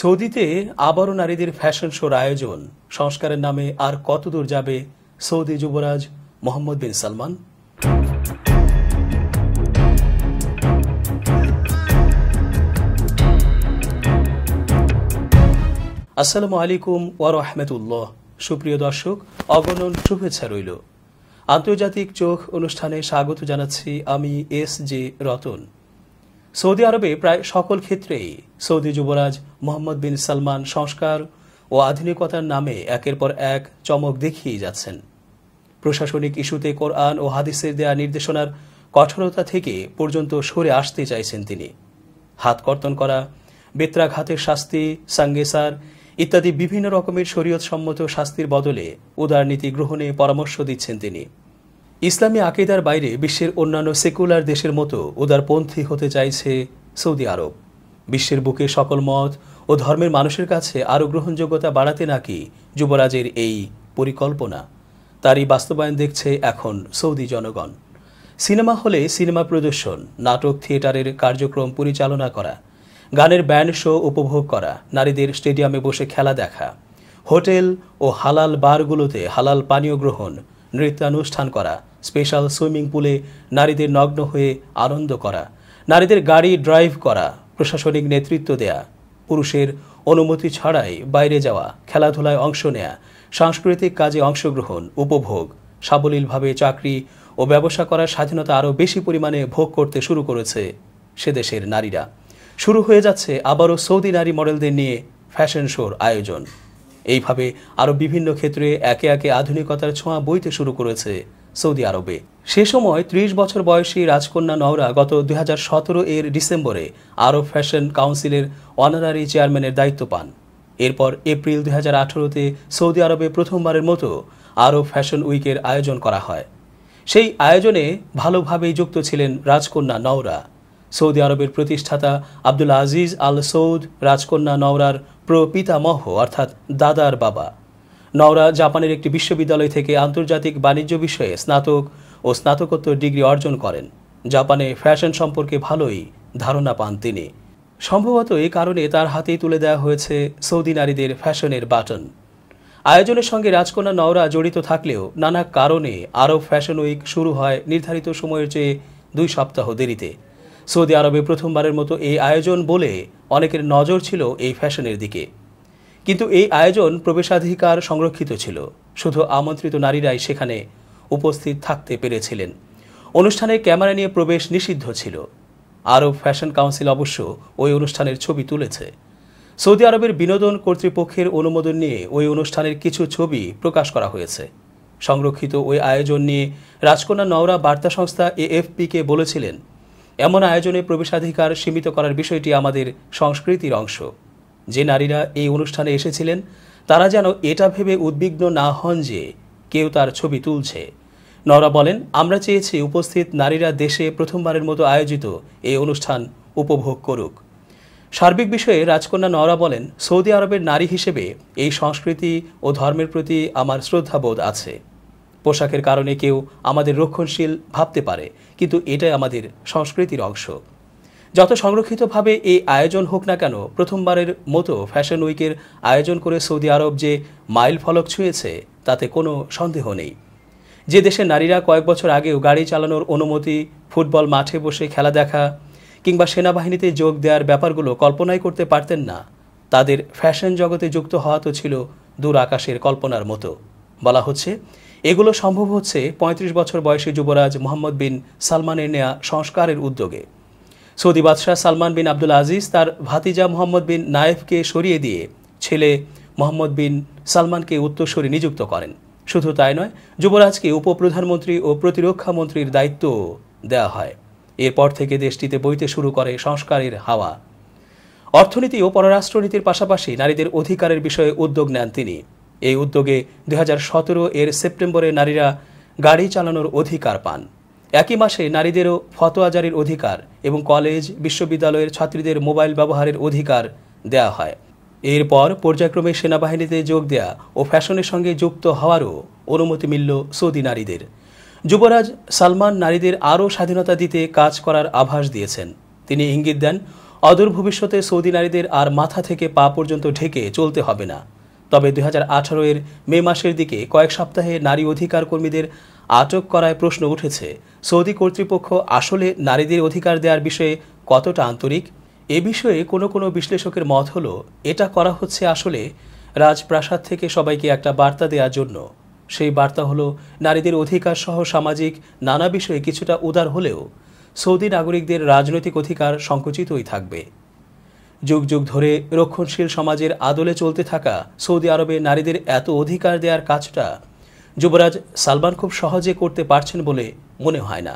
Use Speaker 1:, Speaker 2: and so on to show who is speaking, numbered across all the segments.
Speaker 1: সৌদিতে আবারও নারীদের ফ্যাশন শোর আয়োজন সংস্কারের নামে আর কতদূর যাবে সৌদি যুবরাজ মোহাম্মদ বিন সালমান আসসালামু আলাইকুম আহমেদুল্লাহ সুপ্রিয় দর্শক অগণন শুভেচ্ছা রইল আন্তর্জাতিক চোখ অনুষ্ঠানে স্বাগত জানাচ্ছি আমি এস জে রতন সৌদি আরবে প্রায় সকল ক্ষেত্রেই সৌদি যুবরাজ মোহাম্মদ বিন সালমান সংস্কার ও আধুনিকতার নামে একের পর এক চমক দেখিয়ে যাচ্ছেন প্রশাসনিক ইস্যুতে কোরআন ও হাদিসের দেয়া নির্দেশনার কঠোরতা থেকে পর্যন্ত সরে আসতে চাইছেন তিনি হাত কর্তন করা বেত্রাঘাতের শাস্তি সাঙ্গেসার ইত্যাদি বিভিন্ন রকমের শরীয়ত সম্মত শাস্তির বদলে উদারনীতি গ্রহণে পরামর্শ দিচ্ছেন তিনি ইসলামী আকিদার বাইরে বিশ্বের অন্যান্য সেকুলার দেশের মতো উদারপন্থী হতে চাইছে সৌদি আরব বিশ্বের বুকে সকল মত ও ধর্মের মানুষের কাছে আরও গ্রহণযোগ্যতা বাড়াতে নাকি যুবরাজের এই পরিকল্পনা তারই বাস্তবায়ন দেখছে এখন সৌদি জনগণ সিনেমা হলে সিনেমা প্রদর্শন নাটক থিয়েটারের কার্যক্রম পরিচালনা করা গানের ব্যান্ড শো উপভোগ করা নারীদের স্টেডিয়ামে বসে খেলা দেখা হোটেল ও হালাল বারগুলোতে হালাল পানীয় গ্রহণ নৃত্যানুষ্ঠান করা স্পেশাল সুইমিং পুলে নারীদের নগ্ন হয়ে আনন্দ করা নারীদের গাড়ি ড্রাইভ করা প্রশাসনিক নেতৃত্ব দেয়া পুরুষের অনুমতি ছাড়াই বাইরে যাওয়া খেলাধুলায় অংশ নেয়া সাংস্কৃতিক কাজে অংশগ্রহণ উপভোগ সাবলীলভাবে চাকরি ও ব্যবসা করার স্বাধীনতা আরও বেশি পরিমাণে ভোগ করতে শুরু করেছে সে দেশের নারীরা শুরু হয়ে যাচ্ছে আবারও সৌদি নারী মডেলদের নিয়ে ফ্যাশন শোর আয়োজন এইভাবে আরও বিভিন্ন ক্ষেত্রে একে একে আধুনিকতার ছোঁয়া বইতে শুরু করেছে সৌদি আরবে সে সময় ত্রিশ বছর বয়সী রাজকন্যা নওরা গত দুই এর ডিসেম্বরে আরব ফ্যাশন কাউন্সিলের অনারারি চেয়ারম্যানের দায়িত্ব পান এরপর এপ্রিল দুই হাজার সৌদি আরবে প্রথমবারের মতো আরব ফ্যাশন উইকের আয়োজন করা হয় সেই আয়োজনে ভালোভাবেই যুক্ত ছিলেন রাজকন্যা নওরা সৌদি আরবের প্রতিষ্ঠাতা আব্দুল আজিজ আল সৌদ রাজকন্যা নওরার প্রপিতামহ অর্থাৎ দাদার বাবা নওরা জাপানের একটি বিশ্ববিদ্যালয় থেকে আন্তর্জাতিক বাণিজ্য বিষয়ে স্নাতক ও স্নাতকোত্তর ডিগ্রি অর্জন করেন জাপানে ফ্যাশন সম্পর্কে ভালোই ধারণা পান তিনি সম্ভবত এই কারণে তার হাতেই তুলে দেওয়া হয়েছে সৌদি নারীদের ফ্যাশনের বাটন আয়োজনের সঙ্গে রাজকন্যা নওরা জড়িত থাকলেও নানা কারণে আরব ফ্যাশন উইক শুরু হয় নির্ধারিত সময়ের চেয়ে দুই সপ্তাহ দেরিতে সৌদি আরবে প্রথমবারের মতো এই আয়োজন বলে অনেকের নজর ছিল এই ফ্যাশনের দিকে কিন্তু এই আয়োজন প্রবেশাধিকার সংরক্ষিত ছিল শুধু আমন্ত্রিত নারীরাই সেখানে উপস্থিত থাকতে পেরেছিলেন অনুষ্ঠানে ক্যামেরা নিয়ে প্রবেশ নিষিদ্ধ ছিল আরব ফ্যাশন কাউন্সিল অবশ্য ওই অনুষ্ঠানের ছবি তুলেছে সৌদি আরবের বিনোদন কর্তৃপক্ষের অনুমোদন নিয়ে ওই অনুষ্ঠানের কিছু ছবি প্রকাশ করা হয়েছে সংরক্ষিত ওই আয়োজন নিয়ে রাজকন্যা নওরা বার্তা সংস্থা এএফপিকে বলেছিলেন এমন আয়োজনে প্রবেশাধিকার সীমিত করার বিষয়টি আমাদের সংস্কৃতির অংশ যে নারীরা এই অনুষ্ঠানে এসেছিলেন তারা যেন এটা ভেবে উদ্বিগ্ন না হন যে কেউ তার ছবি তুলছে নরা বলেন আমরা চেয়েছি উপস্থিত নারীরা দেশে প্রথমবারের মতো আয়োজিত এই অনুষ্ঠান উপভোগ করুক সার্বিক বিষয়ে রাজকন্যা নওরা বলেন সৌদি আরবের নারী হিসেবে এই সংস্কৃতি ও ধর্মের প্রতি আমার শ্রদ্ধাবোধ আছে পোশাকের কারণে কেউ আমাদের রক্ষণশীল ভাবতে পারে কিন্তু এটাই আমাদের সংস্কৃতির অংশ যত সংরক্ষিতভাবে এই আয়োজন হোক না কেন প্রথমবারের মতো ফ্যাশন উইকের আয়োজন করে সৌদি আরব যে মাইল ফলক ছুঁয়েছে তাতে কোনো সন্দেহ নেই যে দেশের নারীরা কয়েক বছর আগেও গাড়ি চালানোর অনুমতি ফুটবল মাঠে বসে খেলা দেখা কিংবা সেনাবাহিনীতে যোগ দেওয়ার ব্যাপারগুলো কল্পনাই করতে পারতেন না তাদের ফ্যাশন জগতে যুক্ত হওয়া তো ছিল দূর আকাশের কল্পনার মতো বলা হচ্ছে এগুলো সম্ভব হচ্ছে ৩৫ বছর বয়সী যুবরাজ মোহাম্মদ বিন সালমানের নেয়া সংস্কারের উদ্যোগে সৌদি বাদশাহ সালমান বিন আব্দুল আজিজ তার ভাতিজা মোহাম্মদ বিন নায়েফকে সরিয়ে দিয়ে ছেলে মোহাম্মদ বিন সালমানকে উত্তরসরি নিযুক্ত করেন শুধু তাই নয় যুবরাজকে উপপ্রধানমন্ত্রী ও প্রতিরক্ষা মন্ত্রীর দায়িত্ব দেওয়া হয় এরপর থেকে দেশটিতে বইতে শুরু করে সংস্কারের হাওয়া অর্থনীতি ও পররাষ্ট্রনীতির পাশাপাশি নারীদের অধিকারের বিষয়ে উদ্যোগ নেন তিনি এই উদ্যোগে দু এর সেপ্টেম্বরে নারীরা গাড়ি চালানোর অধিকার পান একই মাসে নারীদেরও ফতোয়াজারির অধিকার এবং কলেজ বিশ্ববিদ্যালয়ের ছাত্রীদের মোবাইল ব্যবহারের অধিকার দেয়া হয় এরপর পর্যায়ক্রমে সেনাবাহিনীতে যোগ দেয়া ও ফ্যাশনের সঙ্গে যুক্ত হওয়ারও অনুমতি মিলল সৌদি নারীদের যুবরাজ সালমান নারীদের আরও স্বাধীনতা দিতে কাজ করার আভাস দিয়েছেন তিনি ইঙ্গিত দেন অদূর ভবিষ্যতে সৌদি নারীদের আর মাথা থেকে পা পর্যন্ত ঢেকে চলতে হবে না তবে দুই এর মে মাসের দিকে কয়েক সপ্তাহে নারী অধিকার কর্মীদের আটক করায় প্রশ্ন উঠেছে সৌদি কর্তৃপক্ষ আসলে নারীদের অধিকার দেওয়ার বিষয়ে কতটা আন্তরিক এ বিষয়ে কোনো কোনো বিশ্লেষকের মত হলো এটা করা হচ্ছে আসলে রাজপ্রাসাদ থেকে সবাইকে একটা বার্তা দেওয়ার জন্য সেই বার্তা হলো নারীদের অধিকার সহ সামাজিক নানা বিষয়ে কিছুটা উদার হলেও সৌদি নাগরিকদের রাজনৈতিক অধিকার সংকুচিতই থাকবে যুগ যুগ ধরে রক্ষণশীল সমাজের আদলে চলতে থাকা সৌদি আরবে নারীদের এত অধিকার দেওয়ার কাজটা যুবরাজ সালমান খুব সহজে করতে পারছেন বলে মনে হয় না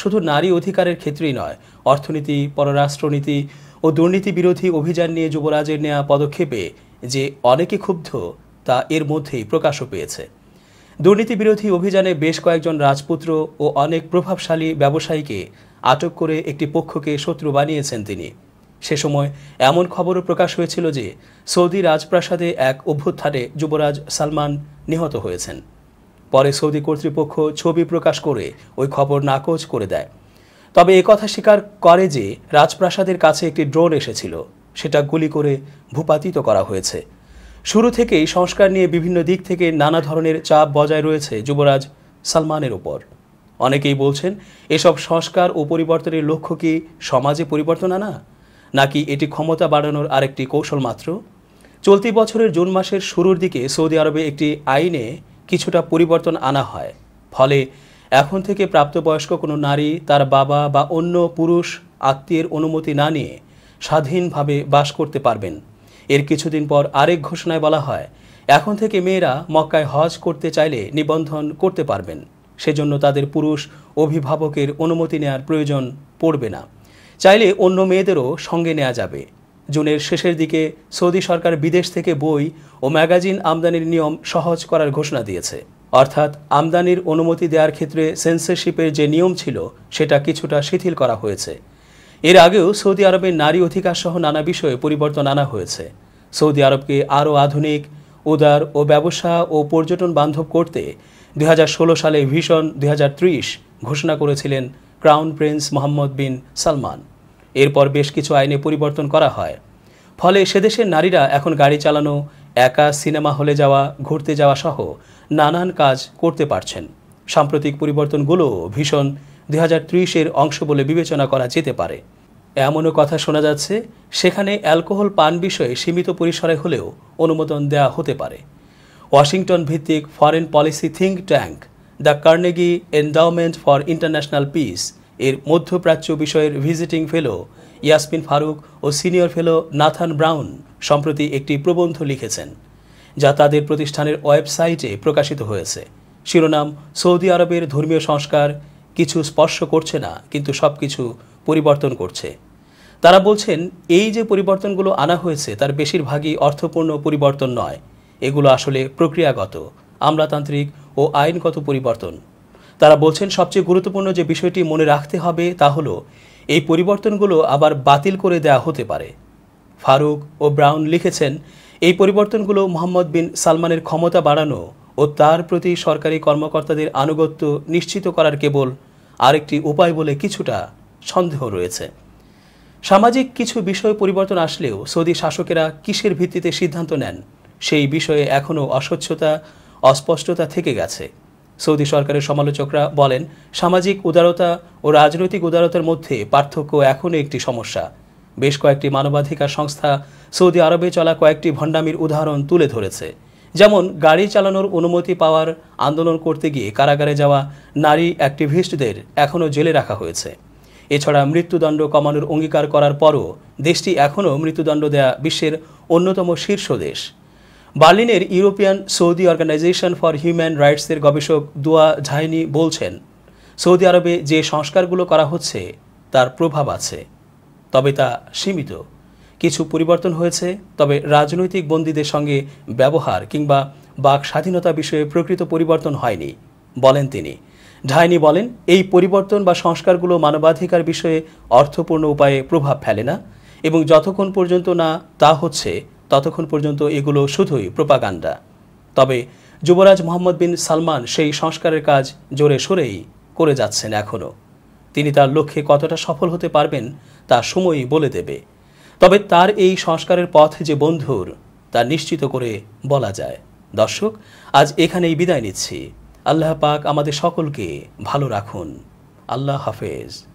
Speaker 1: শুধু নারী অধিকারের ক্ষেত্রেই নয় অর্থনীতি পররাষ্ট্রনীতি ও দুর্নীতি বিরোধী অভিযান নিয়ে যুবরাজের নেওয়া পদক্ষেপে যে অনেকে ক্ষুব্ধ তা এর মধ্যেই প্রকাশও পেয়েছে দুর্নীতি বিরোধী অভিযানে বেশ কয়েকজন রাজপুত্র ও অনেক প্রভাবশালী ব্যবসায়ীকে আটক করে একটি পক্ষকে শত্রু বানিয়েছেন তিনি সে সময় এমন খবরও প্রকাশ হয়েছিল যে সৌদি রাজপ্রাসাদে এক অভ্যুত্থানে যুবরাজ সালমান নিহত হয়েছেন পরে সৌদি কর্তৃপক্ষ ছবি প্রকাশ করে ওই খবর নাকচ করে দেয় তবে কথা স্বীকার করে যে রাজপ্রাসাদের কাছে একটি ড্রোন এসেছিল সেটা গুলি করে ভূপাতিত করা হয়েছে শুরু থেকেই সংস্কার নিয়ে বিভিন্ন দিক থেকে নানা ধরনের চাপ বজায় রয়েছে যুবরাজ সালমানের ওপর অনেকেই বলছেন এসব সংস্কার ও পরিবর্তনের লক্ষ্য কি সমাজে পরিবর্তন আনা নাকি এটি ক্ষমতা বাড়ানোর আরেকটি কৌশল মাত্র চলতি বছরের জুন মাসের শুরুর দিকে সৌদি আরবে একটি আইনে কিছুটা পরিবর্তন আনা হয় ফলে এখন থেকে প্রাপ্তবয়স্ক কোনো নারী তার বাবা বা অন্য পুরুষ আত্মীয়ের অনুমতি না নিয়ে স্বাধীনভাবে বাস করতে পারবেন এর কিছুদিন পর আরেক ঘোষণায় বলা হয় এখন থেকে মেয়েরা মক্কায় হজ করতে চাইলে নিবন্ধন করতে পারবেন সেজন্য তাদের পুরুষ অভিভাবকের অনুমতি নেয়ার প্রয়োজন পড়বে না চাইলে অন্য মেয়েদেরও সঙ্গে নেওয়া যাবে জুনের শেষের দিকে সৌদি সরকার বিদেশ থেকে বই ও ম্যাগাজিন আমদানির নিয়ম সহজ করার ঘোষণা দিয়েছে অর্থাৎ আমদানির অনুমতি দেওয়ার ক্ষেত্রে সেন্সরশিপের যে নিয়ম ছিল সেটা কিছুটা শিথিল করা হয়েছে এর আগেও সৌদি আরবের নারী অধিকার সহ নানা বিষয়ে পরিবর্তন আনা হয়েছে সৌদি আরবকে আরও আধুনিক উদার ও ব্যবসা ও পর্যটন বান্ধব করতে ষোলো সালে ভিশন দু ঘোষণা করেছিলেন crown prince Mohammed bin Salman এরপর বেশ কিছু আইনে পরিবর্তন করা হয় ফলে সেদেশের নারীরা এখন গাড়ি চালানো একা সিনেমা হলে যাওয়া ঘুরতে যাওয়া সহ নানান কাজ করতে পারছেন সাম্প্রতিক পরিবর্তনগুলো ভীষণ দুই ত্রিশের অংশ বলে বিবেচনা করা যেতে পারে এমনও কথা শোনা যাচ্ছে সেখানে অ্যালকোহল পান বিষয়ে সীমিত পরিসরে হলেও অনুমোদন দেয়া হতে পারে ওয়াশিংটন ভিত্তিক foreign policy think tank the Carnegie Endowment for International Peace এর মধ্যপ্রাচ্য বিষয়ের ভিজিটিং ফেলো ইয়াসমিন ফারুক ও সিনিয়র ফেলো নাথান ব্রাউন সম্প্রতি একটি প্রবন্ধ লিখেছেন যা তাদের প্রতিষ্ঠানের ওয়েবসাইটে প্রকাশিত হয়েছে শিরোনাম সৌদি আরবের ধর্মীয় সংস্কার কিছু স্পর্শ করছে না কিন্তু সব কিছু পরিবর্তন করছে তারা বলছেন এই যে পরিবর্তনগুলো আনা হয়েছে তার বেশিরভাগই অর্থপূর্ণ পরিবর্তন নয় এগুলো আসলে প্রক্রিয়াগত আমলাতান্ত্রিক ও আইনগত পরিবর্তন তারা বলছেন সবচেয়ে গুরুত্বপূর্ণ যে বিষয়টি মনে রাখতে হবে তা হলো এই পরিবর্তনগুলো আবার বাতিল করে দেয়া হতে পারে ফারুক ও ব্রাউন লিখেছেন এই পরিবর্তনগুলো মোহাম্মদ বিন সালমানের ক্ষমতা বাড়ানো ও তার প্রতি সরকারি কর্মকর্তাদের আনুগত্য নিশ্চিত করার কেবল আরেকটি উপায় বলে কিছুটা সন্দেহ রয়েছে সামাজিক কিছু বিষয় পরিবর্তন আসলেও সৌদি শাসকেরা কিসের ভিত্তিতে সিদ্ধান্ত নেন সেই বিষয়ে এখনও অস্বচ্ছতা অস্পষ্টতা থেকে গেছে সৌদি সরকারের সমালোচকরা বলেন সামাজিক উদারতা ও রাজনৈতিক উদারতার মধ্যে পার্থক্য এখনও একটি সমস্যা বেশ কয়েকটি মানবাধিকার সংস্থা সৌদি আরবে চলা কয়েকটি ভণ্ডামির উদাহরণ তুলে ধরেছে যেমন গাড়ি চালানোর অনুমতি পাওয়ার আন্দোলন করতে গিয়ে কারাগারে যাওয়া নারী অ্যাক্টিভিস্টদের এখনও জেলে রাখা হয়েছে এছাড়া মৃত্যুদণ্ড কমানোর অঙ্গীকার করার পরও দেশটি এখনও মৃত্যুদণ্ড দেয়া বিশ্বের অন্যতম শীর্ষ দেশ বার্লিনের European Saudi Organization for Human রাইটসের গবেষক দোয়া ঝাইনি বলছেন সৌদি আরবে যে সংস্কারগুলো করা হচ্ছে তার প্রভাব আছে তবে তা সীমিত কিছু পরিবর্তন হয়েছে তবে রাজনৈতিক বন্দীদের সঙ্গে ব্যবহার কিংবা বাক স্বাধীনতা বিষয়ে প্রকৃত পরিবর্তন হয়নি বলেন তিনি ঢাইনি বলেন এই পরিবর্তন বা সংস্কারগুলো মানবাধিকার বিষয়ে অর্থপূর্ণ উপায়ে প্রভাব ফেলে না এবং যতক্ষণ পর্যন্ত না তা হচ্ছে ততক্ষণ পর্যন্ত এগুলো শুধুই প্রোপাগান্ডা তবে যুবরাজ মোহাম্মদ বিন সালমান সেই সংস্কারের কাজ জোরে সোরেই করে যাচ্ছেন এখনও তিনি তার লক্ষ্যে কতটা সফল হতে পারবেন তা সময়ই বলে দেবে তবে তার এই সংস্কারের পথ যে বন্ধুর তা নিশ্চিত করে বলা যায় দর্শক আজ এখানেই বিদায় নিচ্ছি আল্লাহ পাক আমাদের সকলকে ভালো রাখুন আল্লাহ হাফেজ